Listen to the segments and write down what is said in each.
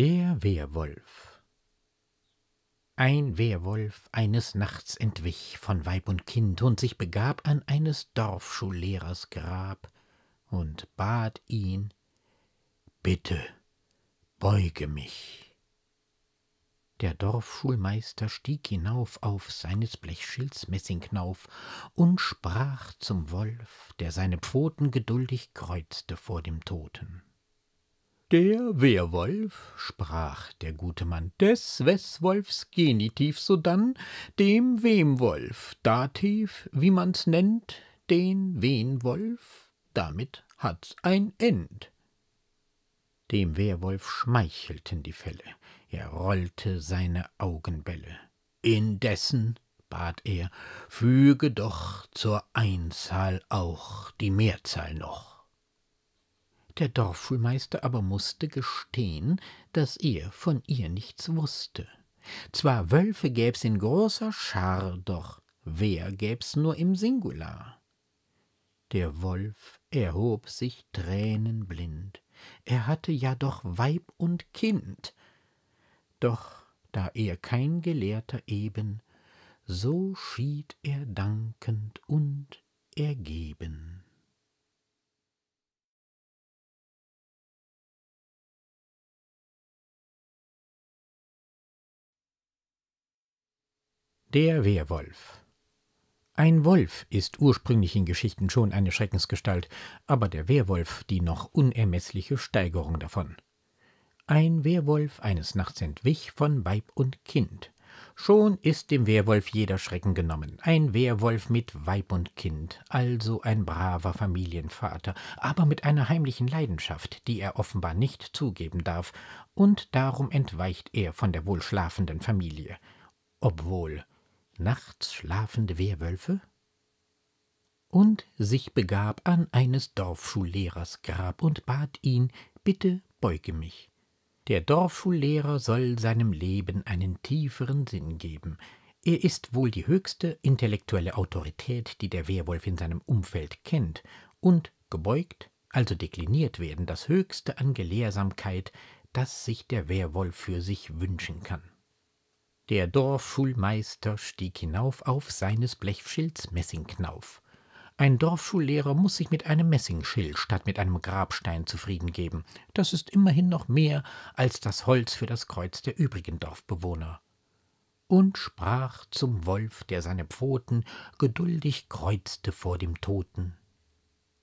Der Wehrwolf Ein Wehrwolf eines Nachts entwich von Weib und Kind und sich begab an eines Dorfschullehrers Grab und bat ihn, Bitte, beuge mich. Der Dorfschulmeister stieg hinauf auf seines Blechschilds Messingknauf und sprach zum Wolf, der seine Pfoten geduldig kreuzte vor dem Toten der Wehrwolf sprach der gute mann des weswolfs genitiv sodann dem wemwolf dativ wie man's nennt den wenwolf damit hat's ein end dem wehrwolf schmeichelten die felle er rollte seine augenbälle indessen bat er füge doch zur einzahl auch die mehrzahl noch der Dorfschulmeister aber mußte gestehen, daß er von ihr nichts wußte. Zwar Wölfe gäb's in großer Schar, doch wer gäb's nur im Singular? Der Wolf erhob sich tränenblind, er hatte ja doch Weib und Kind. Doch da er kein Gelehrter eben, so schied er dankend Der Wehrwolf. Ein Wolf ist ursprünglich in Geschichten schon eine Schreckensgestalt, aber der Wehrwolf die noch unermeßliche Steigerung davon. Ein Wehrwolf eines Nachts entwich von Weib und Kind. Schon ist dem Wehrwolf jeder Schrecken genommen. Ein Wehrwolf mit Weib und Kind, also ein braver Familienvater, aber mit einer heimlichen Leidenschaft, die er offenbar nicht zugeben darf, und darum entweicht er von der wohlschlafenden Familie. Obwohl nachts schlafende Wehrwölfe und sich begab an eines Dorfschullehrers Grab und bat ihn, bitte beuge mich. Der Dorfschullehrer soll seinem Leben einen tieferen Sinn geben. Er ist wohl die höchste intellektuelle Autorität, die der Wehrwolf in seinem Umfeld kennt, und gebeugt, also dekliniert werden, das höchste an Gelehrsamkeit, das sich der Wehrwolf für sich wünschen kann. Der Dorfschulmeister stieg hinauf auf seines Blechschilds Messingknauf. Ein Dorfschullehrer muss sich mit einem Messingschild statt mit einem Grabstein zufrieden geben. Das ist immerhin noch mehr als das Holz für das Kreuz der übrigen Dorfbewohner. Und sprach zum Wolf, der seine Pfoten geduldig kreuzte vor dem Toten.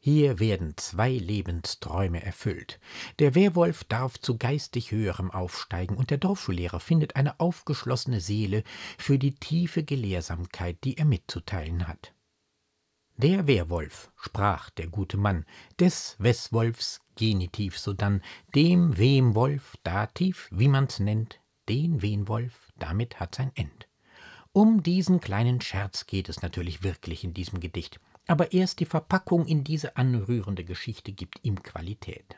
Hier werden zwei Lebensträume erfüllt. Der Werwolf darf zu geistig Höherem aufsteigen und der Dorfschullehrer findet eine aufgeschlossene Seele für die tiefe Gelehrsamkeit, die er mitzuteilen hat. Der Werwolf, sprach der gute Mann, des Weswolfs Genitiv sodann, dem Wemwolf Dativ, wie man's nennt, den Wenwolf, damit hat sein End. Um diesen kleinen Scherz geht es natürlich wirklich in diesem Gedicht aber erst die Verpackung in diese anrührende Geschichte gibt ihm Qualität.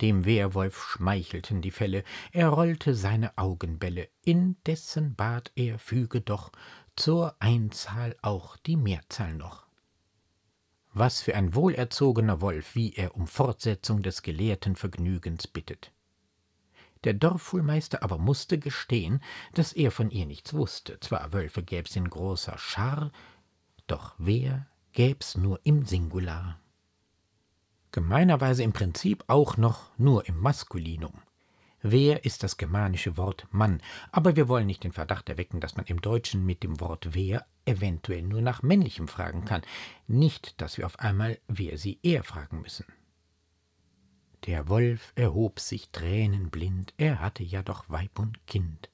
Dem Wehrwolf schmeichelten die Fälle, er rollte seine Augenbälle, indessen bat er, füge doch zur Einzahl auch die Mehrzahl noch. Was für ein wohlerzogener Wolf, wie er um Fortsetzung des gelehrten Vergnügens bittet. Der Dorfschulmeister aber mußte gestehen, daß er von ihr nichts wußte, Zwar Wölfe gäb's in großer Schar, doch wer gäb's nur im Singular? Gemeinerweise im Prinzip auch noch nur im Maskulinum. Wer ist das germanische Wort Mann? Aber wir wollen nicht den Verdacht erwecken, dass man im Deutschen mit dem Wort wer eventuell nur nach männlichem fragen kann. Nicht, dass wir auf einmal wer sie eher fragen müssen. Der Wolf erhob sich tränenblind, er hatte ja doch Weib und Kind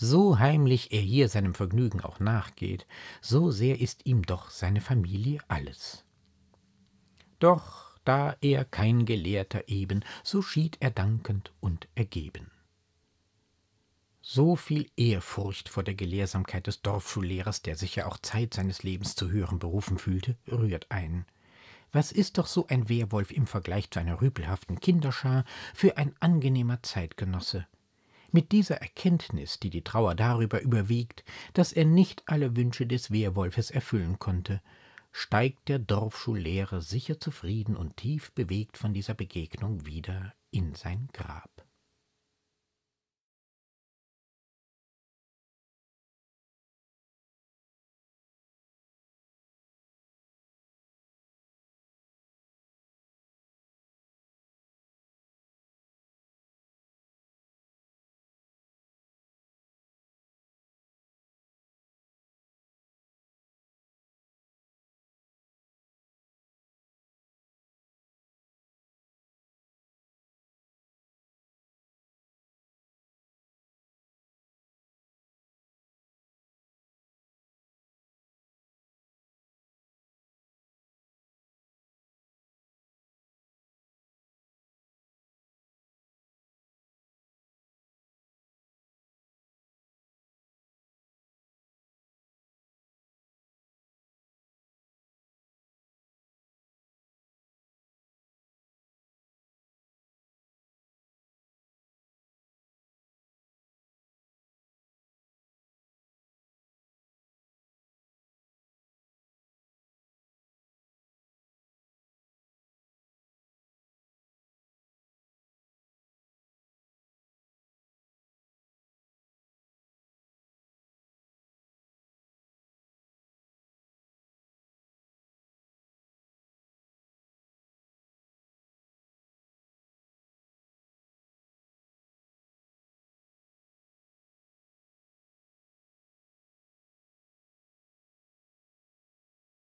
so heimlich er hier seinem Vergnügen auch nachgeht, so sehr ist ihm doch seine Familie alles. Doch da er kein Gelehrter eben, so schied er dankend und ergeben. So viel Ehrfurcht vor der Gelehrsamkeit des Dorfschullehrers, der sich ja auch Zeit seines Lebens zu hören Berufen fühlte, rührt ein. Was ist doch so ein Wehrwolf im Vergleich zu einer rüpelhaften Kinderschar für ein angenehmer Zeitgenosse? Mit dieser Erkenntnis, die die Trauer darüber überwiegt, dass er nicht alle Wünsche des Wehrwolfes erfüllen konnte, steigt der Dorfschullehrer sicher zufrieden und tief bewegt von dieser Begegnung wieder in sein Grab.